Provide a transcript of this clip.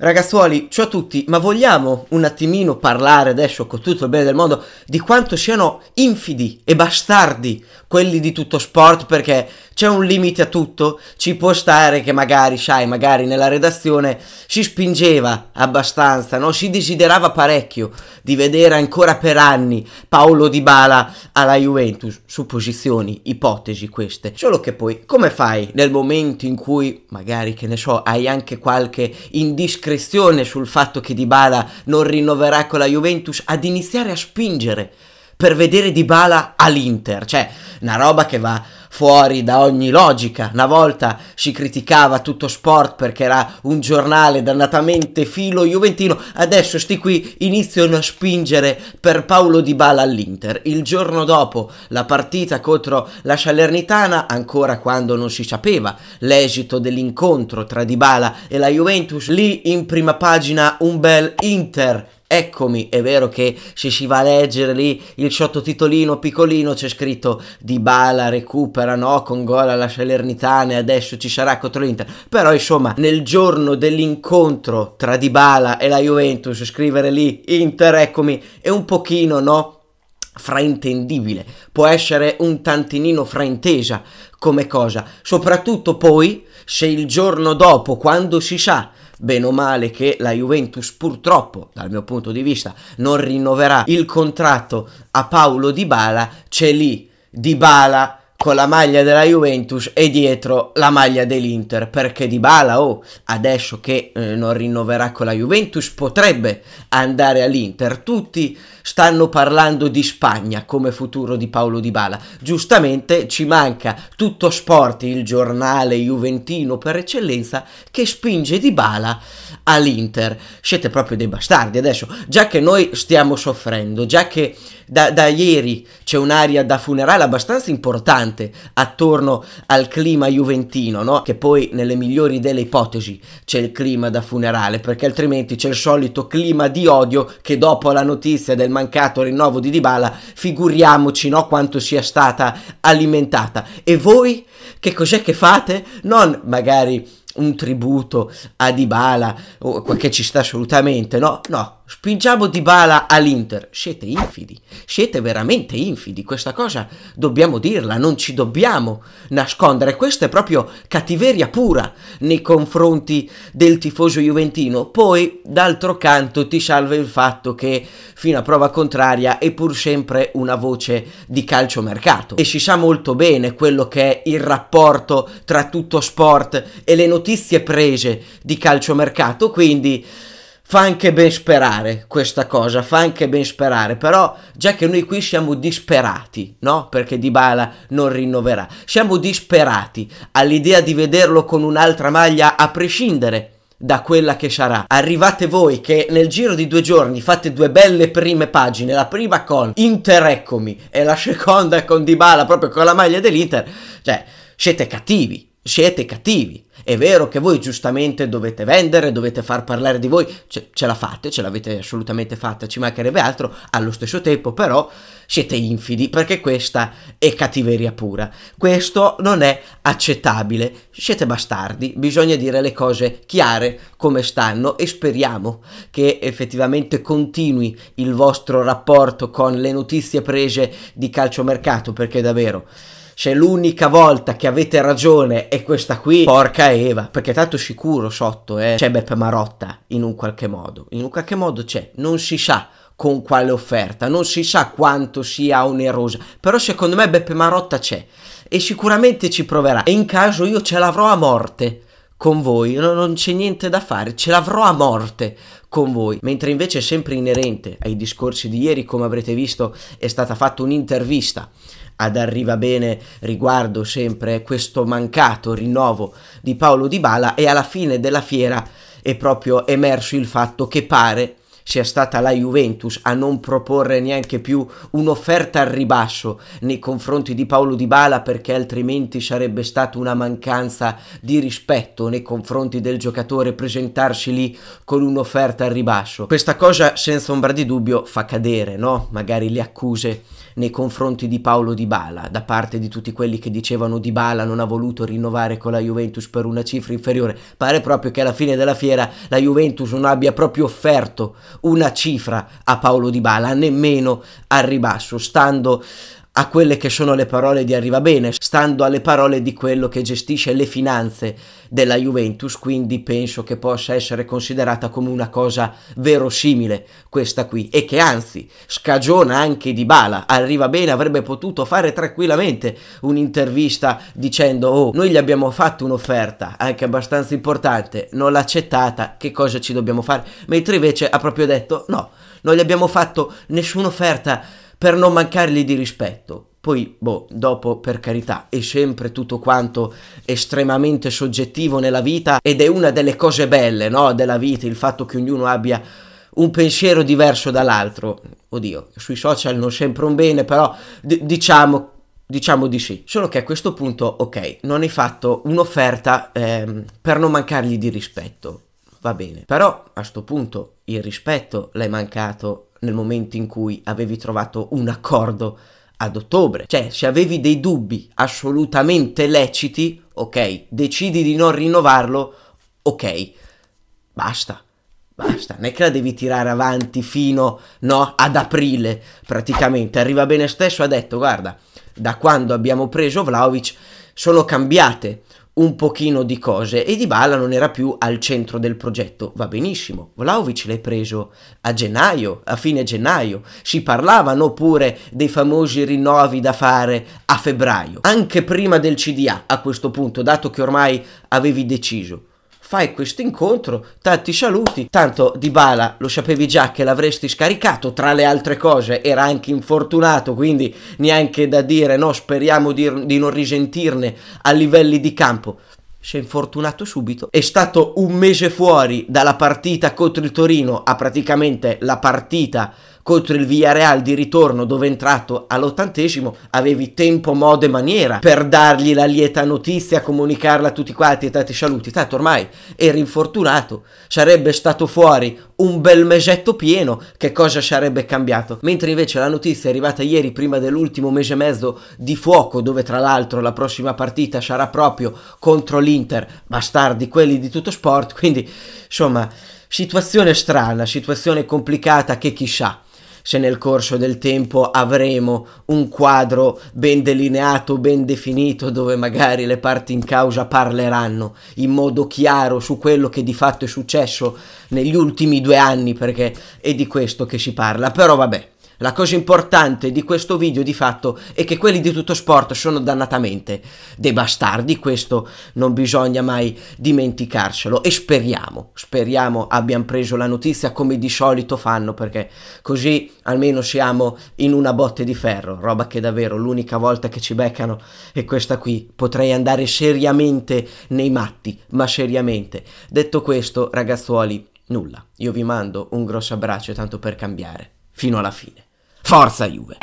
Ragazzuoli, ciao a tutti, ma vogliamo un attimino parlare adesso con tutto il bene del mondo di quanto siano infidi e bastardi quelli di tutto sport perché c'è un limite a tutto, ci può stare che magari, sai, magari nella redazione si spingeva abbastanza, no? si desiderava parecchio di vedere ancora per anni Paolo Di Bala alla Juventus, supposizioni, ipotesi queste, solo che poi come fai nel momento in cui magari, che ne so, hai anche qualche indiscrezione Crestione sul fatto che Dybala non rinnoverà con la Juventus ad iniziare a spingere per vedere Dybala all'Inter, cioè una roba che va fuori da ogni logica. Una volta si criticava tutto sport perché era un giornale dannatamente filo juventino, adesso sti qui iniziano a spingere per Paolo Dybala all'Inter. Il giorno dopo la partita contro la Salernitana, ancora quando non si sapeva l'esito dell'incontro tra Dybala e la Juventus, lì in prima pagina un bel Inter Eccomi, è vero che se si va a leggere lì il sottotitolino piccolino c'è scritto Di Bala recupera no con gol alla Salernitana e adesso ci sarà contro l'Inter. Però insomma, nel giorno dell'incontro tra Di Bala e la Juventus scrivere lì Inter eccomi è un pochino no fraintendibile, può essere un tantinino fraintesa come cosa, soprattutto poi se il giorno dopo quando si sa bene o male che la Juventus purtroppo dal mio punto di vista non rinnoverà il contratto a Paolo Di Bala, c'è lì Di Bala con la maglia della Juventus e dietro la maglia dell'Inter perché Di Bala oh, adesso che eh, non rinnoverà con la Juventus potrebbe andare all'Inter tutti stanno parlando di Spagna come futuro di Paolo Di Bala. Giustamente ci manca tutto sport, il giornale juventino per eccellenza, che spinge Di Bala all'Inter. Siete proprio dei bastardi adesso, già che noi stiamo soffrendo, già che da, da ieri c'è un'aria da funerale abbastanza importante attorno al clima juventino, no? che poi nelle migliori delle ipotesi c'è il clima da funerale, perché altrimenti c'è il solito clima di odio che dopo la notizia del mancato rinnovo di Dybala, figuriamoci no, quanto sia stata alimentata. E voi che cos'è che fate? Non magari un tributo a Dybala che ci sta assolutamente, no, no, spingiamo Dybala all'Inter. Siete infidi, siete veramente infidi, questa cosa dobbiamo dirla, non ci dobbiamo nascondere. Questa è proprio cattiveria pura nei confronti del tifoso juventino. Poi, d'altro canto, ti salva il fatto che fino a prova contraria è pur sempre una voce di calciomercato e si sa molto bene quello che è il rapporto tra tutto sport e le notizie prese di calciomercato, quindi fa anche ben sperare questa cosa, fa anche ben sperare, però già che noi qui siamo disperati, no? Perché Dybala non rinnoverà. Siamo disperati all'idea di vederlo con un'altra maglia a prescindere da quella che sarà. Arrivate voi che nel giro di due giorni fate due belle prime pagine, la prima con Inter eccomi e la seconda con Dybala proprio con la maglia dell'Inter, cioè siete cattivi siete cattivi. È vero che voi giustamente dovete vendere, dovete far parlare di voi, ce, ce la fate, ce l'avete assolutamente fatta, ci mancherebbe altro, allo stesso tempo però siete infidi perché questa è cattiveria pura. Questo non è accettabile, siete bastardi, bisogna dire le cose chiare come stanno e speriamo che effettivamente continui il vostro rapporto con le notizie prese di calciomercato perché davvero... Cioè l'unica volta che avete ragione è questa qui, porca Eva, perché tanto sicuro sotto eh, c'è Beppe Marotta in un qualche modo, in un qualche modo c'è, non si sa con quale offerta, non si sa quanto sia onerosa, però secondo me Beppe Marotta c'è e sicuramente ci proverà e in caso io ce l'avrò a morte con voi, no, non c'è niente da fare, ce l'avrò a morte con voi, mentre invece sempre inerente ai discorsi di ieri, come avrete visto, è stata fatta un'intervista ad Arriva Bene riguardo sempre questo mancato rinnovo di Paolo Di Bala e alla fine della fiera è proprio emerso il fatto che pare sia stata la Juventus a non proporre neanche più un'offerta al ribasso nei confronti di Paolo Di Bala perché altrimenti sarebbe stata una mancanza di rispetto nei confronti del giocatore presentarsi lì con un'offerta al ribasso. Questa cosa senza ombra di dubbio fa cadere, no? Magari le accuse nei confronti di Paolo Di Bala da parte di tutti quelli che dicevano Di Bala non ha voluto rinnovare con la Juventus per una cifra inferiore. Pare proprio che alla fine della fiera la Juventus non abbia proprio offerto una cifra a Paolo Di Bala, nemmeno al ribasso, stando a quelle che sono le parole di Arrivabene, stando alle parole di quello che gestisce le finanze della Juventus, quindi penso che possa essere considerata come una cosa verosimile questa qui e che anzi scagiona anche di bala. Arrivabene avrebbe potuto fare tranquillamente un'intervista dicendo "Oh, noi gli abbiamo fatto un'offerta anche abbastanza importante, non l'ha accettata, che cosa ci dobbiamo fare?". Mentre invece ha proprio detto "No, non gli abbiamo fatto nessuna offerta per non mancargli di rispetto. Poi, boh, dopo, per carità, è sempre tutto quanto estremamente soggettivo nella vita ed è una delle cose belle, no, della vita, il fatto che ognuno abbia un pensiero diverso dall'altro. Oddio, sui social non sempre un bene, però d- diciamo, diciamo di sì. Solo che a questo punto, ok, non hai fatto un'offerta ehm, per non mancargli di rispetto. Va bene, però a questo punto il rispetto l'hai mancato nel momento in cui avevi trovato un accordo ad ottobre. Cioè, se avevi dei dubbi assolutamente leciti, ok, decidi di non rinnovarlo, ok, basta. Basta, non è che la devi tirare avanti fino no, ad aprile praticamente. Arriva bene stesso ha detto, guarda, da quando abbiamo preso Vlaovic sono cambiate un pochino di cose e Dybala non era più al centro del progetto. Va benissimo, Vlaovic l'hai preso a gennaio, a fine gennaio. Si parlavano pure dei famosi rinnovi da fare a febbraio, anche prima del CDA a questo punto, dato che ormai avevi deciso fai questo incontro, tanti saluti, tanto di bala lo sapevi già che l'avresti scaricato, tra le altre cose era anche infortunato, quindi neanche da dire no, speriamo di, di non risentirne a livelli di campo si è infortunato subito, è stato un mese fuori dalla partita contro il Torino a praticamente la partita contro il Villarreal di ritorno dove è entrato all'ottantesimo avevi tempo, modo e maniera per dargli la lieta notizia, comunicarla a tutti quanti e tanti saluti, tanto ormai eri infortunato, sarebbe stato fuori un bel mesetto pieno, che cosa sarebbe cambiato? Mentre invece la notizia è arrivata ieri prima dell'ultimo mese e mezzo di fuoco dove tra l'altro la prossima partita sarà proprio contro l'Inter, bastardi quelli di tutto sport, quindi insomma situazione strana, situazione complicata che chissà se nel corso del tempo avremo un quadro ben delineato, ben definito, dove magari le parti in causa parleranno in modo chiaro su quello che di fatto è successo negli ultimi due anni, perché è di questo che si parla. Però vabbè. La cosa importante di questo video di fatto è che quelli di tutto sport sono dannatamente dei bastardi, questo non bisogna mai dimenticarcelo e speriamo, speriamo abbiano preso la notizia come di solito fanno perché così almeno siamo in una botte di ferro, roba che davvero l'unica volta che ci beccano è questa qui, potrei andare seriamente nei matti, ma seriamente. Detto questo ragazzuoli, nulla, io vi mando un grosso abbraccio tanto per cambiare, fino alla fine. Forza Juve!